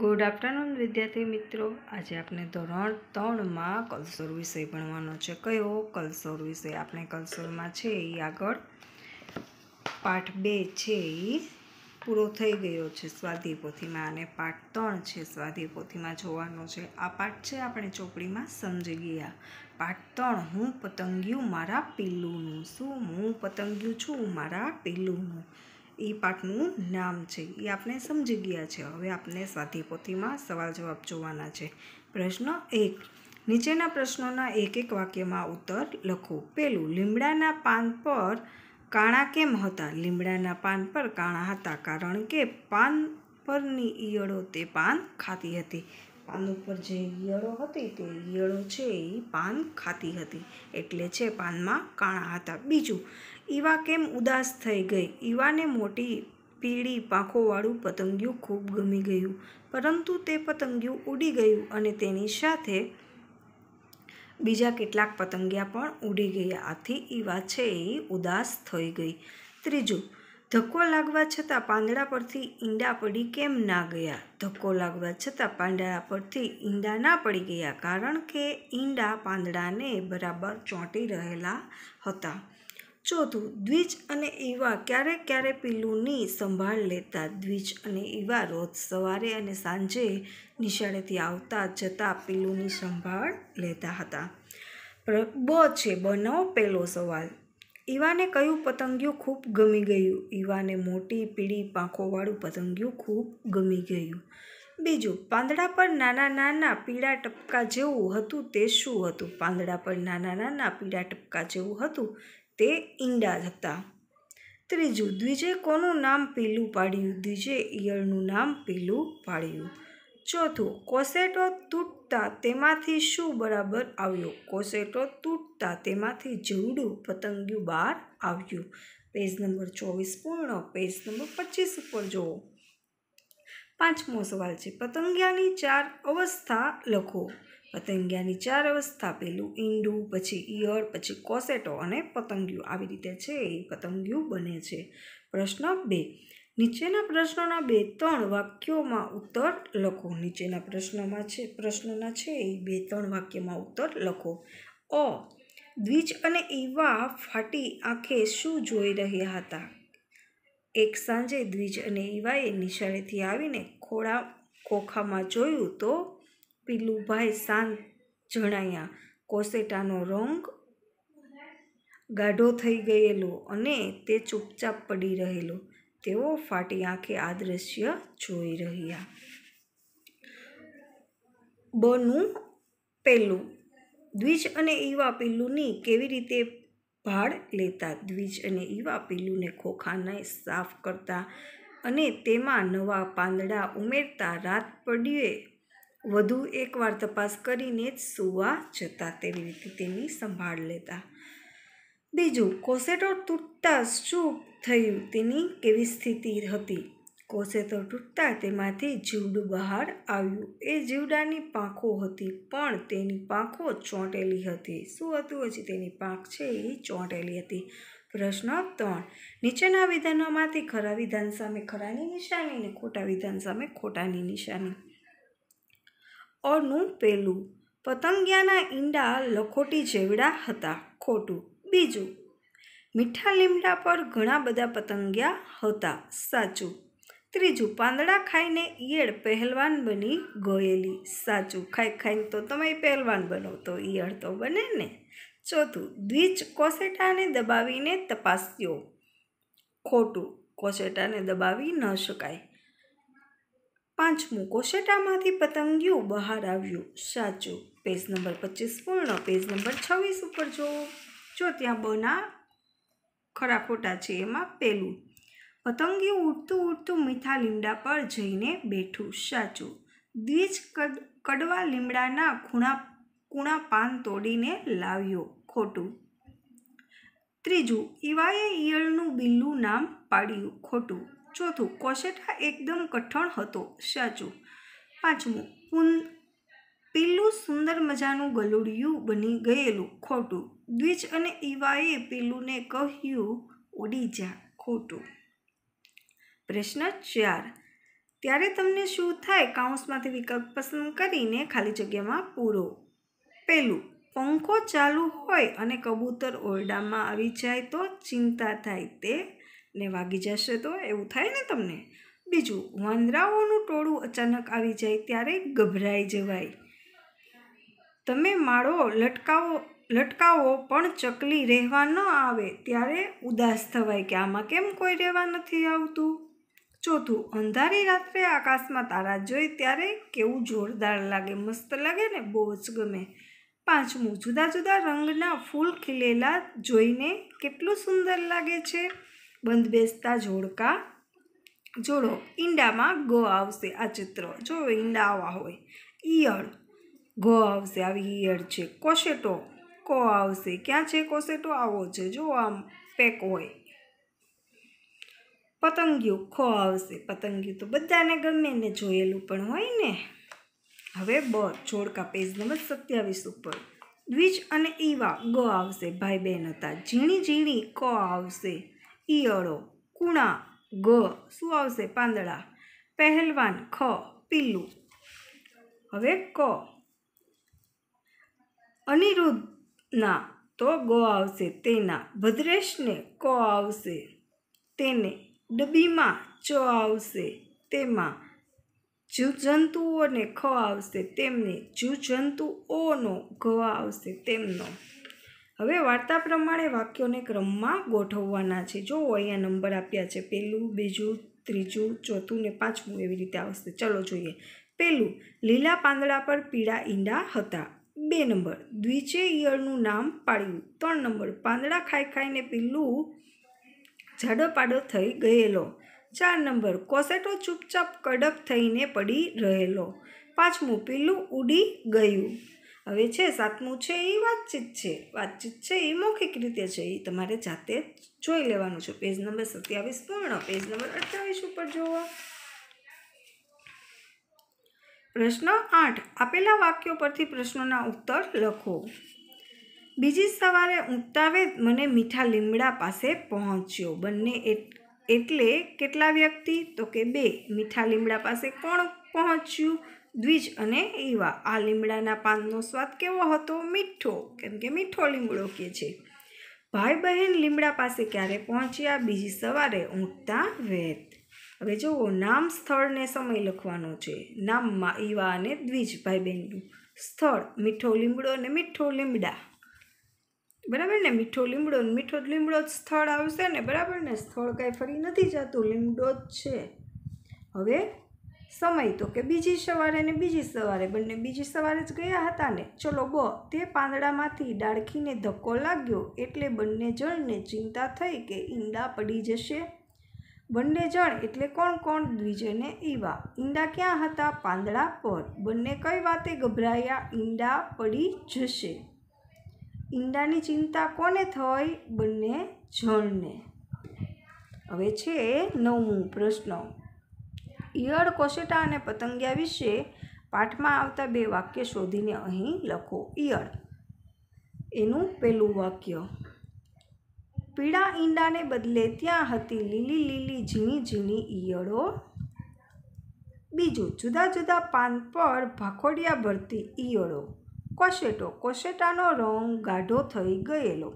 good afternoon વિદ્યાર્થી મિત્રો આજે આપણે ધોરણ ત્રણમાં કલ્સર વિષય ભણવાનો છે કયો કલ્સર વિષય આપણે કલ્સરમાં છે એ આગળ પાઠ બે છે એ પૂરો થઈ ગયો છે સ્વાધિપોથીમાં અને પાઠ ત્રણ છે સ્વાધિપોથીમાં જોવાનો છે આ પાઠ છે આપણે ચોપડીમાં સમજી ગયા પાઠ ત્રણ હું પતંગિયું મારા પીલુંનું શું હું પતંગિયું છું મારા પીલુંનું એ પાઠનું નામ છે એ આપણે સમજી ગયા છે હવે આપણે સ્વાધ્યાય પોથીમાં સવાલ જવાબ જોવાના છે પ્રશ્ન એક નીચેના પ્રશ્નોના એક એક વાક્યમાં ઉત્તર લખો પહેલું લીમડાના પાન પર કાણા કેમ હતા લીમડાના પાન પર કાણા હતા કારણ કે પાન પરની ઈયળો તે પાન ખાતી હતી પાન ઉપર જે ઈયળો હતી તે ઈયળો છે એ પાન ખાતી હતી એટલે છે પાનમાં કાણા હતા બીજું ઈવા કેમ ઉદાસ થઈ ગઈ ઈવાને મોટી પીળી પાંખોવાળું પતંગિયું ખૂબ ગમી ગયું પરંતુ તે પતંગિયું ઉડી ગયું અને તેની સાથે બીજા કેટલાક પતંગિયા પણ ઉડી ગયા આથી ઈવા છે એ ઉદાસ થઈ ગઈ ત્રીજું ધક્કો લાગવા છતાં પાંદડા પરથી ઈંડા પડી કેમ ના ગયા ધક્કો લાગવા છતાં પાંદડા પરથી ઈંડા ના પડી ગયા કારણ કે ઈંડા પાંદડાને બરાબર ચોંટી રહેલા હતા ચોથું દ્વિજ અને ઈવા ક્યારેક ક્યારે પીલુંની સંભાળ લેતા દ્વિજ અને ઈવા રોજ સવારે અને સાંજે નિશાળેથી આવતા જતાં પીલુંની સંભાળ લેતા હતા બ છે બનો પહેલો સવાલ ઈવાને કયું પતંગિયું ખૂબ ગમી ગયું ઈવાને મોટી પીળી પાંખોવાળું પતંગિયું ખૂબ ગમી ગયું બીજું પાંદડા પર નાના નાના પીળા ટપકા જેવું હતું તે શું હતું પાંદડા પર નાના નાના પીળા ટપકા જેવું હતું તે ઈંડા હતા ત્રીજું દ્વિજે કોનું નામ પીલું પાડ્યું દ્વિજે ઈયળનું નામ પીલું પાડ્યું ચોથું કોસેટો તૂટતા તેમાંથી શું બરાબર આવ્યો કોસેટો તૂટતા તેમાંથી જવડું પતંગિયું બહાર આવ્યું પેજ નંબર ચોવીસ પૂર્ણ પેજ નંબર પચીસ ઉપર જુઓ પાંચમો સવાલ છે પતંગિયાની ચાર અવસ્થા લખો પતંગિયાની ચાર અવસ્થા પેલું ઈંડું પછી ઈયળ પછી કોસેટો અને પતંગિયું આવી રીતે છે એ પતંગિયું બને છે પ્રશ્ન બે નીચેના પ્રશ્નોના બે ત્રણ વાક્યોમાં ઉત્તર લખો નીચેના પ્રશ્નમાં છે પ્રશ્નના છે એ બે ત્રણ વાક્યમાં ઉત્તર લખો અ દ્વિજ અને એવા ફાટી આંખે શું જોઈ રહ્યા હતા એક સાંજે દ્વિજ અને એવાએ નિશાળેથી આવીને ખોળા ખોખામાં જોયું તો પીલુભાઈ શાંત જણાયા કોસેટાનો રંગ ગાઢો થઈ ગયેલો અને તે ચૂપચાપ પડી રહેલો તેઓ ફાટી આંખે આ દ્રશ્ય જોઈ રહ્યા બનું પહેલું દ્વિજ અને ઈવા પિલ્લુની કેવી રીતે ભાડ લેતા દ્વિજ અને ઈવા પિલ્લુને ખોખાને સાફ કરતા અને તેમાં નવા પાંદડા ઉમેરતા રાત પડ્યે વધુ એકવાર તપાસ કરીને જ સૂવા જતા તેવી રીતે તેની સંભાળ લેતા બીજું કોસેટો તૂટતા શું થયું તેની કેવી સ્થિતિ હતી કોસેટો તૂટતા તેમાંથી જીવડું બહાર આવ્યું એ જીવડાની પાંખો હતી પણ તેની પાંખો ચોંટેલી હતી શું હતું હજી તેની પાંખ છે એ ચોંટેલી હતી પ્રશ્ન ત્રણ નીચેના વિધાનોમાંથી ખરા વિધાન સામે ખરાની નિશાની અને ખોટા વિધાન સામે ખોટાની નિશાની અનું પેલું પતંગિયાના ઈંડા લખોટી જેવડા હતા ખોટું બીજું મીઠા લીમડા પર ઘણા બધા પતંગિયા હતા સાચું ત્રીજું પાંદડા ખાઈને ઈયળ પહેલવાન બની ગયેલી સાચું ખાઈ ખાઈને તો તમે પહેલવાન બનો તો ઈયળ તો બને ને ચોથું દ્વિજ કોસેટાને દબાવીને તપાસ્યો ખોટું કોસેટાને દબાવી ન શકાય પાંચમું કોસેટામાંથી પતંગિયું બહાર આવ્યું સાચું પેજ નંબર પચીસ પૂર્ણ પેજ નંબર છવ્વીસ ઉપર જોવો જો ત્યાં બના ખરા ખોટા છે એમાં પહેલું પતંગી ઉડતું ઉડતું મીઠા લીમડા પર જઈને બેઠું સાચું દ્વિજ કડવા લીમડાના ખૂણા કૂણા પાન તોડીને લાવ્યો ખોટું ત્રીજું ઈવાએ ઈયળનું બિલ્લું નામ પાડ્યું ખોટું ચોથું કોશેટા એકદમ કઠણ હતો સાચું પાંચમું પેલું સુંદર મજાનું ગલુડિયું બની ગયેલું ખોટું દ્વિજ અને ઈવાએ પેલુને કહ્યું ઉડી જા ખોટું પ્રશ્ન ચાર ત્યારે તમને શું થાય કાઉન્સમાંથી વિકલ્પ પસંદ કરીને ખાલી જગ્યામાં પૂરો પહેલું પંખો ચાલુ હોય અને કબૂતર ઓરડામાં આવી જાય તો ચિંતા થાય તે ને વાગી જશે તો એવું થાય ને તમને બીજું વાંદરાઓનું ટોળું અચાનક આવી જાય ત્યારે ગભરાઈ જવાય તમે માળો લટકાવો લટકાવો પણ ચકલી રહેવા ન આવે ત્યારે ઉદાસ થવાય કે આમાં કેમ કોઈ રહેવા નથી આવતું ચોથું અંધારી રાત્રે આકાશમાં તારા જોઈ ત્યારે કેવું જોરદાર લાગે મસ્ત લાગે ને બહુ જ ગમે પાંચમું જુદા જુદા રંગના ફૂલ ખીલેલા જોઈને કેટલું સુંદર લાગે છે બંધ બેસતા જોડકા જોડો ઈંડામાં ગ આવશે આ ચિત્ર જો ઈંડા આવા હોય ઈયળ ઘો આવશે આવી હિયર છે કોશેટો કો આવશે ક્યાં છે કોશેટો આવો છે જો આમ પેક હોય પતંગિયું ખો આવશે પતંગિયું તો બધાને ગમે ને જોયેલું પણ હોય ને હવે બ જોડકા પેજ નંબર સત્યાવીસ ઉપર દ્વિજ અને ઈવા ગ આવશે ભાઈ બહેન હતા ઝીણી ઝીણી ક આવશે ઈયળો કુણા ગ શું આવશે પાંદડા પહેલવાન ખ પીલું હવે ક અનિરુદ્ધના તો ગો આવશે તેના ભદ્રેશને કો આવશે તેને ડબીમાં ચો આવશે તેમાં જીવજંતુઓને ખ આવશે તેમને જીવજંતુઓનો ઘ આવશે તેમનો હવે વાર્તા પ્રમાણે વાક્યોને ક્રમમાં ગોઠવવાના છે જો અહીંયા નંબર આપ્યા છે પહેલું બીજું ત્રીજું ચોથું ને પાંચમું એવી રીતે આવશે ચલો જોઈએ પહેલું લીલા પાંદડા પર પીળા ઈંડા હતા બે નંબર દ્વિચે ઈયળનું નામ પાડ્યું ત્રણ નંબર પાંદડા ખાઈ ખાઈને પીલું જાડો પાડો થઈ ગયેલો ચાર નંબર કોસેટો ચૂપચાપ કડક થઈને પડી રહેલો પાંચમું પીલું ઉડી ગયું હવે છે સાતમું છે એ વાતચીત છે વાતચીત છે એ મૌખિક રીતે છે એ તમારે જાતે જોઈ લેવાનું છે પેજ નંબર સત્યાવીસ પૂર્ણ પેજ નંબર અઠ્યાવીસ ઉપર જોવા પ્રશ્ન આઠ આપેલા વાક્યો પરથી પ્રશ્નોના ઉત્તર લખો બીજી સવારે ઉગતાવેદ મને મીઠા લીમડા પાસે પહોંચ્યો બંને એટલે કેટલા વ્યક્તિ તો કે બે મીઠા લીમડા પાસે કોણ પહોંચ્યું દ્વિજ અને ઈવા આ લીમડાના પાનનો સ્વાદ કેવો હતો મીઠો કેમ કે મીઠો લીમડો કે છે ભાઈ બહેન લીમડા પાસે ક્યારે પહોંચ્યા બીજી સવારે ઊંઘતા વેત હવે જુઓ નામ સ્થળને સમય લખવાનો છે નામમાં ઈવા અને દ્વિજ ભાઈ બહેનનું સ્થળ મીઠો લીમડો અને મીઠો લીમડા બરાબર ને મીઠો લીમડો ને મીઠો લીમડો જ સ્થળ આવશે ને બરાબર ને સ્થળ કાંઈ ફરી નથી જતું લીમડો જ છે હવે સમય તો કે બીજી સવારે ને બીજી સવારે બંને બીજી સવારે જ ગયા હતા ને ચલો બ તે પાંદડામાંથી ડાળખીને ધક્કો લાગ્યો એટલે બંને જણને ચિંતા થઈ કે ઈંડા પડી જશે બંને જણ એટલે કોણ કોણ દ્વિજયને ઈવા ઈંડા ક્યાં હતા પાંદડા પર બંને કઈ વાતે ગભરાયા ઈંડા પડી જશે ઈંડાની ચિંતા કોને થઈ બંને જણને હવે છે નવમું પ્રશ્ન ઈયળ કોસેટા અને પતંગિયા વિશે પાઠમાં આવતા બે વાક્ય શોધીને અહીં લખો ઈયળ એનું પહેલું વાક્ય પીળા ઈંડાને બદલે ત્યાં હતી લીલી લીલી ઝીણી ઝીણી ઈયળો બીજું જુદા જુદા પાન પર ભાખોડિયા ભરતી ઈયળો કોશેટો કોશેટાનો રંગ ગાઢો થઈ ગયેલો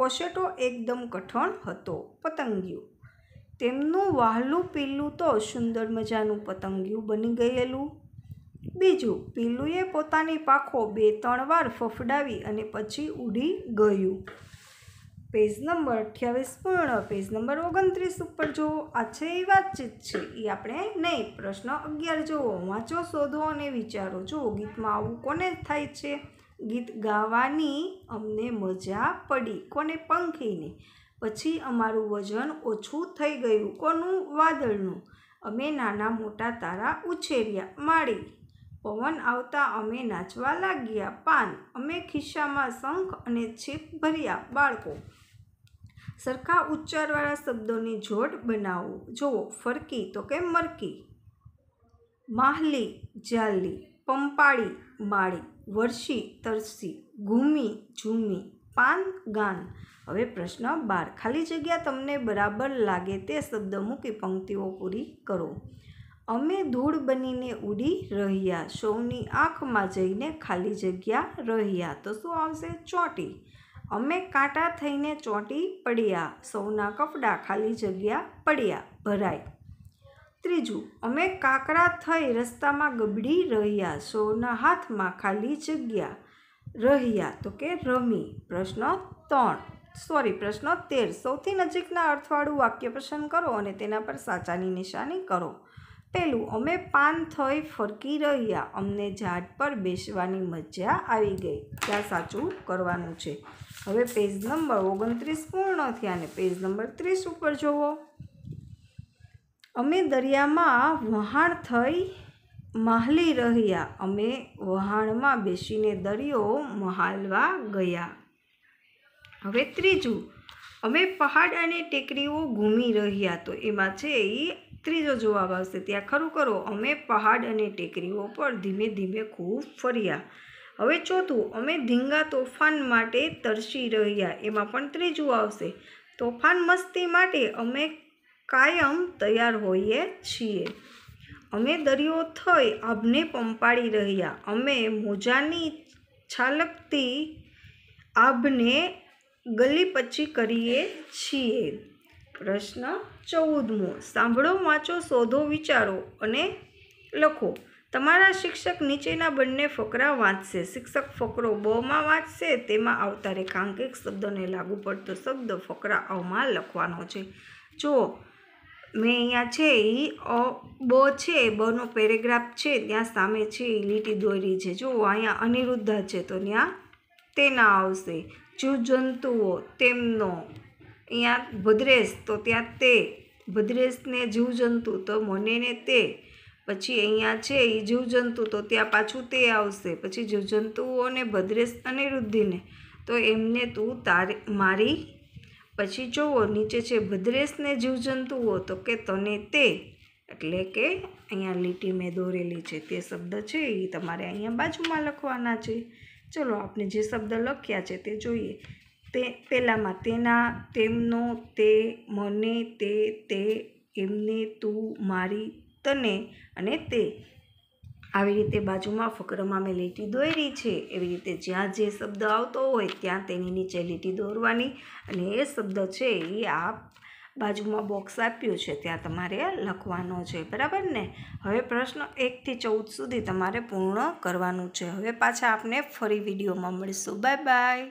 કોશેટો એકદમ કઠણ હતો પતંગિયું તેમનું વહાલું પીલું તો સુંદર મજાનું પતંગિયું બની ગયેલું બીજું પીલુએ પોતાની પાખો બે ત્રણ વાર ફફડાવી અને પછી ઉડી ગયું પેજ નંબર અઠ્યાવીસ પૂર્ણ પેજ નંબર ઓગણત્રીસ ઉપર જુઓ આ છે એ વાતચીત છે એ આપણે નહીં પ્રશ્ન અગિયાર જુઓ વાંચો શોધો અને વિચારો જો ગીતમાં આવું કોને થાય છે ગીત ગાવાની અમને મજા પડી કોને પંખીને પછી અમારું વજન ઓછું થઈ ગયું કોનું વાદળનું અમે નાના મોટા તારા ઉછેર્યા માળી પવન આવતા અમે નાચવા લાગ્યા પાન અમે ખિસ્સામાં શંખ અને છીપ ભર્યા બાળકો સરખા ઉચ્ચારવાળા શબ્દોની જોડ બનાવો જુઓ ફરકી તો કે મરકી માહલી જાલી પંપાળી માળી વર્ષી તરસી ઘૂમી ઝૂમી પાન ગાન હવે પ્રશ્ન બાર ખાલી જગ્યા તમને બરાબર લાગે તે શબ્દ મૂકી પંક્તિઓ પૂરી કરો અમે ધૂળ બનીને ઉડી રહ્યા સૌની આંખમાં જઈને ખાલી જગ્યા રહ્યા તો શું આવશે ચોંટી અમે કાંટા થઈને ચોંટી પડ્યા સૌના કપડાં ખાલી જગ્યા પડ્યા ભરાય ત્રીજું અમે કાકરા થઈ રસ્તામાં ગબડી રહ્યા સૌના હાથમાં ખાલી જગ્યા રહ્યા તો કે રમી પ્રશ્ન ત્રણ સોરી પ્રશ્ન તેર સૌથી નજીકના અર્થવાળું વાક્ય પસંદ કરો અને તેના પર સાચાની નિશાની કરો પહેલું અમે પાન થઈ ફરકી રહ્યા અમને ઝાડ પર બેસવાની મજા આવી ગઈ ત્યાં સાચું કરવાનું છે હવે પેજ નંબર ઓગણત્રીસ પૂર્ણ થયા અને પેજ નંબર ત્રીસ ઉપર જુઓ અમે દરિયામાં વહાણ થઈ મહાલી રહ્યા અમે વહાણમાં બેસીને દરિયો મહાલવા ગયા હવે ત્રીજું અમે પહાડ અને ટેકરીઓ ઘૂમી રહ્યા તો એમાં છે એ ત્રીજો જવાબ આવશે ત્યાં ખરું કરો અમે પહાડ અને ટેકરીઓ પર ધીમે ધીમે ખૂબ ફર્યા હવે ચોથું અમે ધીંગા તોફાન માટે તરસી રહ્યા એમાં પણ ત્રીજું આવશે તોફાન મસ્તી માટે અમે કાયમ તૈયાર હોઈએ છીએ અમે દરિયો થઈ આભને પંપાડી રહ્યા અમે મોજાની છાલકતી આભને ગલી પછી કરીએ છીએ પ્રશ્ન ચૌદમો સાંભળો વાંચો શોધો વિચારો અને લખો તમારા શિક્ષક નીચેના બંને ફકરા વાંચશે શિક્ષક ફકરો બમાં વાંચશે તેમાં આવતા રેખાંકિત શબ્દને લાગુ પડતો શબ્દ ફકરા અમાં લખવાનો છે જો મેં અહીંયા છે એ અ બ છે બનો પેરેગ્રાફ છે ત્યાં સામે છે એ લીટી દોરી છે જો અહીંયા અનિરુદ્ધા છે તો ત્યાં તેના આવશે જીવજંતુઓ તેમનો અહીંયા ભદ્રેશ તો ત્યાં તે ભદ્રેશને જીવજંતુ તો મને તે પછી અહીંયા છે એ જીવજંતુ તો ત્યાં પાછું તે આવશે પછી જીવજંતુઓને ભદ્રેશ અને રુદ્ધિને તો એમને તું તારી મારી પછી જુઓ નીચે છે ભદ્રેશને જીવજંતુઓ તો કે તને તે એટલે કે અહીંયા લીટી મેં દોરેલી છે તે શબ્દ છે એ તમારે અહીંયા બાજુમાં લખવાના છે ચલો આપણે જે શબ્દ લખ્યા છે તે જોઈએ તે પેલામાં તેના તેમનો તે મને તે તે એમને તું મારી તને અને તે આવી રીતે બાજુમાં ફકરમાં મેં લીટી દોરી છે એવી રીતે જ્યાં જે શબ્દ આવતો હોય ત્યાં તેની નીચે લીટી દોરવાની અને એ શબ્દ છે એ આ બાજુમાં બોક્સ આપ્યું છે ત્યાં તમારે લખવાનો છે બરાબર ને હવે પ્રશ્ન એકથી ચૌદ સુધી તમારે પૂર્ણ કરવાનું છે હવે પાછા આપને ફરી વિડીયોમાં મળીશું બાય બાય